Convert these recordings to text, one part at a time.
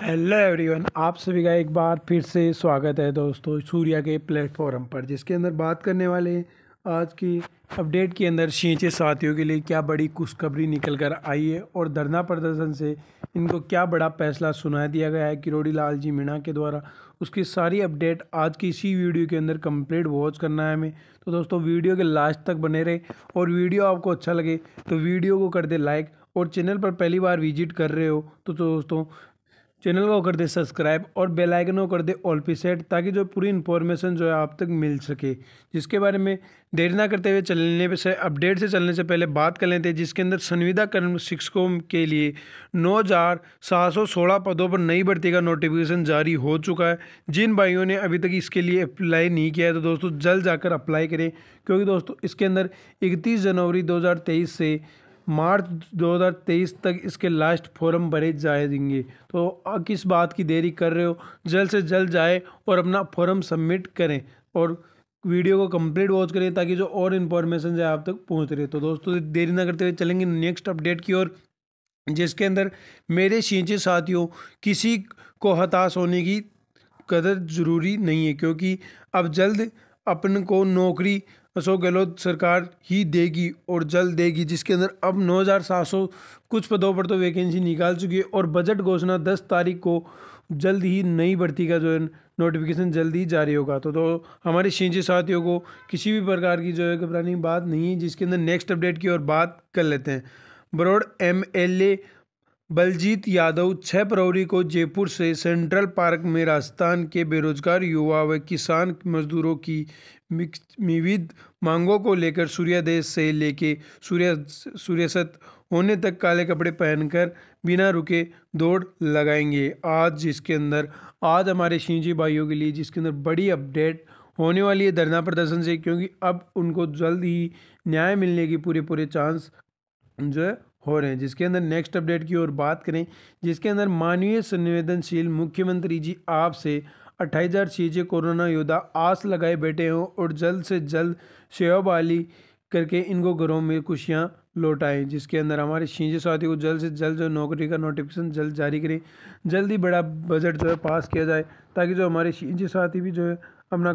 hello everyone आप सभी का एक बार फिर से स्वागत है दोस्तों सूर्या के प्लेटफॉर्म पर जिसके अंदर बात करने वाले आज की अपडेट के अंदर सींचे साथियों के लिए क्या बड़ी खुशखबरी निकल कर आई है और धरना प्रदर्शन से इनको क्या बड़ा फैसला सुना दिया गया है किरोड़ी लाल जी मीणा के द्वारा उसकी सारी अपडेट आज की इसी वीडियो के अंदर कंप्लीट वॉच करना है हमें तो दोस्तों वीडियो के लास्ट तक बने रहे और वीडियो आपको अच्छा लगे तो वीडियो को कर दे लाइक और चैनल पर पहली बार विजिट कर रहे हो तो दोस्तों चैनल को कर दे सब्सक्राइब और बेल आइकन को कर दे ऑल पी सेट ताकि जो पूरी इन्फॉर्मेशन जो है आप तक मिल सके जिसके बारे में देर ना करते हुए चलने से अपडेट से चलने से पहले बात कर लेते हैं जिसके अंदर संविदा कर्म शिक्षकों के लिए नौ हज़ार सात सौ सोलह पदों पर नई भर्ती का नोटिफिकेशन जारी हो चुका है जिन भाइयों ने अभी तक इसके लिए अप्लाई नहीं किया है तो दोस्तों जल्द जाकर अप्लाई करें क्योंकि दोस्तों इसके अंदर इकतीस जनवरी दो से मार्च 2023 तक इसके लास्ट फॉर्म भरे जाएंगे तो किस बात की देरी कर रहे हो जल्द से जल्द जाए और अपना फॉर्म सबमिट करें और वीडियो को कंप्लीट वॉच करें ताकि जो और इन्फॉर्मेशन है आप तक पहुंच रहे तो दोस्तों देरी ना करते हुए चलेंगे नेक्स्ट अपडेट की ओर जिसके अंदर मेरे सिंचे साथियों किसी को हताश होने की कदर ज़रूरी नहीं है क्योंकि अब जल्द अपन को नौकरी अशोक गहलोत सरकार ही देगी और जल्द देगी जिसके अंदर अब सौ कुछ पदों पर तो वैकेंसी निकाल चुकी है और बजट घोषणा 10 तारीख को जल्द ही नई भर्ती का जो है नोटिफिकेशन जल्द ही जारी होगा तो तो हमारे सिंचे साथियों को किसी भी प्रकार की जो है घबरानी बात नहीं है जिसके अंदर नेक्स्ट अपडेट की और बात कर लेते हैं बरोड़ एम बलजीत यादव छः फरवरी को जयपुर से सेंट्रल पार्क में राजस्थान के बेरोजगार युवा व किसान मजदूरों की विविध मांगों को लेकर सूर्योदय से लेके सूर्य सूर्यास्त होने तक काले कपड़े पहनकर बिना रुके दौड़ लगाएंगे आज जिसके अंदर आज हमारे सिंह भाइयों के लिए जिसके अंदर बड़ी अपडेट होने वाली है धरना प्रदर्शन से क्योंकि अब उनको जल्द ही न्याय मिलने की पूरे पूरे चांस जो है हो रहे हैं जिसके अंदर नेक्स्ट अपडेट की ओर बात करें जिसके अंदर मानवीय संवेदनशील मुख्यमंत्री जी आपसे अट्ठाईस हज़ार छीजे कोरोना योद्धा आस लगाए बैठे हों और जल्द से जल्द सेवा बहाली करके इनको घरों में खुशियाँ लौटाएं जिसके अंदर हमारे शीजे साथी को जल्द से जल्द जो नौकरी का नोटिफिकेशन जल्द जारी करें जल्द ही बड़ा बजट जो है पास किया जाए ताकि जो हमारे शीजे साथी भी जो है अपना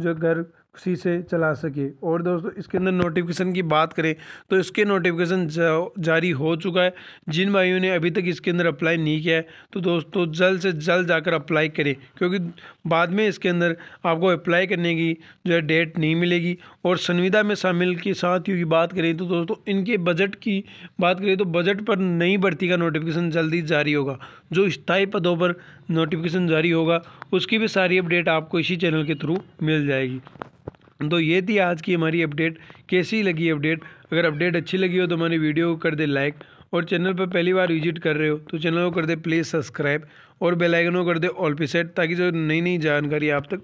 जो घर उसी से चला सके और दोस्तों इसके अंदर नोटिफिकेशन की बात करें तो इसके नोटिफिकेशन जारी हो चुका है जिन भाइयों ने अभी तक इसके अंदर अप्लाई नहीं किया है तो दोस्तों जल्द से जल्द जाकर अप्लाई करें क्योंकि बाद में इसके अंदर आपको अप्लाई करने की जो है डेट नहीं मिलेगी और संविदा में शामिल के साथियों की बात करें तो दोस्तों इनके बजट की बात करें तो बजट पर नई भर्ती का नोटिफिकेशन जल्दी जारी होगा जो स्थायी पदों पर नोटिफिकेशन जारी होगा उसकी भी सारी अपडेट आपको इसी चैनल के थ्रू मिल जाएगी तो ये थी आज की हमारी अपडेट कैसी लगी अपडेट अगर अपडेट अच्छी लगी हो तो हमारी वीडियो को कर दे लाइक और चैनल पर पहली बार विजिट कर रहे हो तो चैनल को कर दे प्लीज़ सब्सक्राइब और बेलाइकन को कर दे ऑल पी सेट ताकि जो नई नई जानकारी आप तक